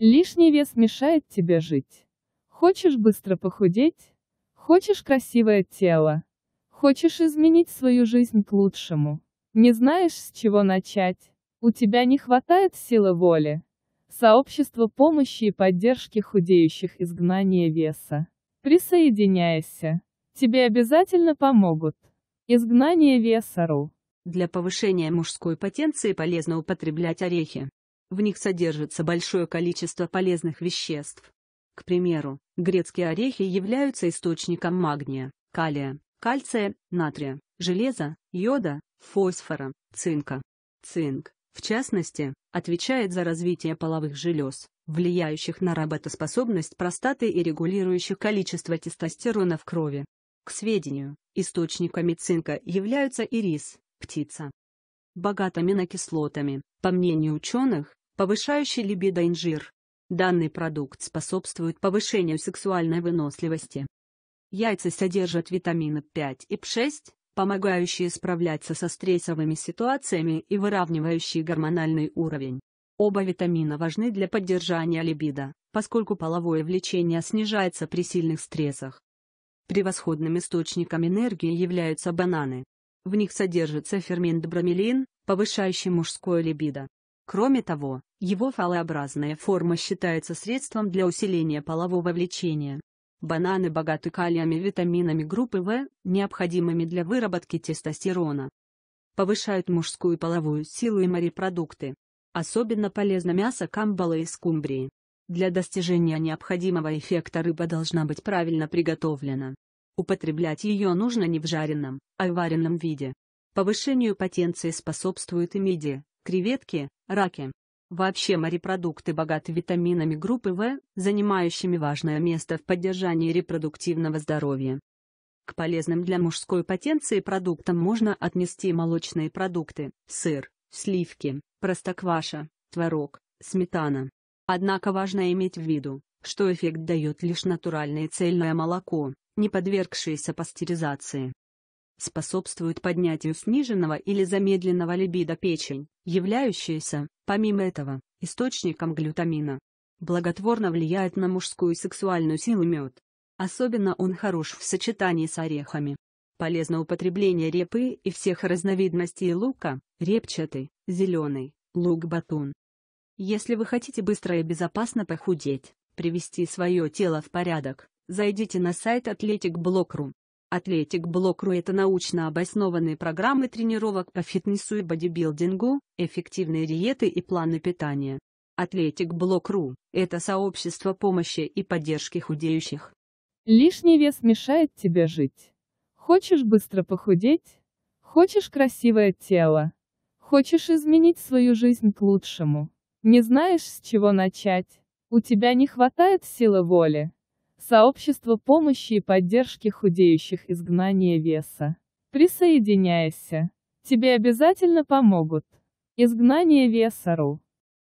Лишний вес мешает тебе жить. Хочешь быстро похудеть? Хочешь красивое тело? Хочешь изменить свою жизнь к лучшему? Не знаешь, с чего начать? У тебя не хватает силы воли. Сообщество помощи и поддержки худеющих изгнания веса. Присоединяйся. Тебе обязательно помогут. Изгнание веса.ру Для повышения мужской потенции полезно употреблять орехи. В них содержится большое количество полезных веществ. К примеру, грецкие орехи являются источником магния, калия, кальция, натрия, железа, йода, фосфора, цинка. Цинк, в частности, отвечает за развитие половых желез, влияющих на работоспособность простаты и регулирующих количество тестостерона в крови. К сведению, источниками цинка являются ирис, птица. Богат аминокислотами, по мнению ученых, повышающий либидо инжир. Данный продукт способствует повышению сексуальной выносливости. Яйца содержат витамины 5 и 6, помогающие справляться со стрессовыми ситуациями и выравнивающие гормональный уровень. Оба витамина важны для поддержания либидо, поскольку половое влечение снижается при сильных стрессах. Превосходным источником энергии являются бананы. В них содержится фермент бромелин, повышающий мужское либидо. Кроме того, его фалообразная форма считается средством для усиления полового влечения. Бананы богаты калиями и витаминами группы В, необходимыми для выработки тестостерона. Повышают мужскую половую силу и морепродукты. Особенно полезно мясо камбала и скумбрии. Для достижения необходимого эффекта рыба должна быть правильно приготовлена. Употреблять ее нужно не в жареном, а в вареном виде. Повышению потенции способствуют и мидия, креветки, раки. Вообще морепродукты богаты витаминами группы В, занимающими важное место в поддержании репродуктивного здоровья. К полезным для мужской потенции продуктам можно отнести молочные продукты, сыр, сливки, простокваша, творог, сметана. Однако важно иметь в виду, что эффект дает лишь натуральное цельное молоко, не подвергшееся пастеризации способствуют поднятию сниженного или замедленного либидо печень, являющаяся, помимо этого, источником глютамина. Благотворно влияет на мужскую сексуальную силу мед. Особенно он хорош в сочетании с орехами. Полезно употребление репы и всех разновидностей лука, репчатый, зеленый, лук-батун. Если вы хотите быстро и безопасно похудеть, привести свое тело в порядок, зайдите на сайт athleticblock.ru. Атлетик Блокру – это научно обоснованные программы тренировок по фитнесу и бодибилдингу, эффективные диеты и планы питания. Атлетик Блокру – это сообщество помощи и поддержки худеющих. Лишний вес мешает тебе жить. Хочешь быстро похудеть? Хочешь красивое тело? Хочешь изменить свою жизнь к лучшему? Не знаешь, с чего начать? У тебя не хватает силы воли? Сообщество помощи и поддержки худеющих изгнания веса. Присоединяйся. Тебе обязательно помогут. Изгнание веса.ру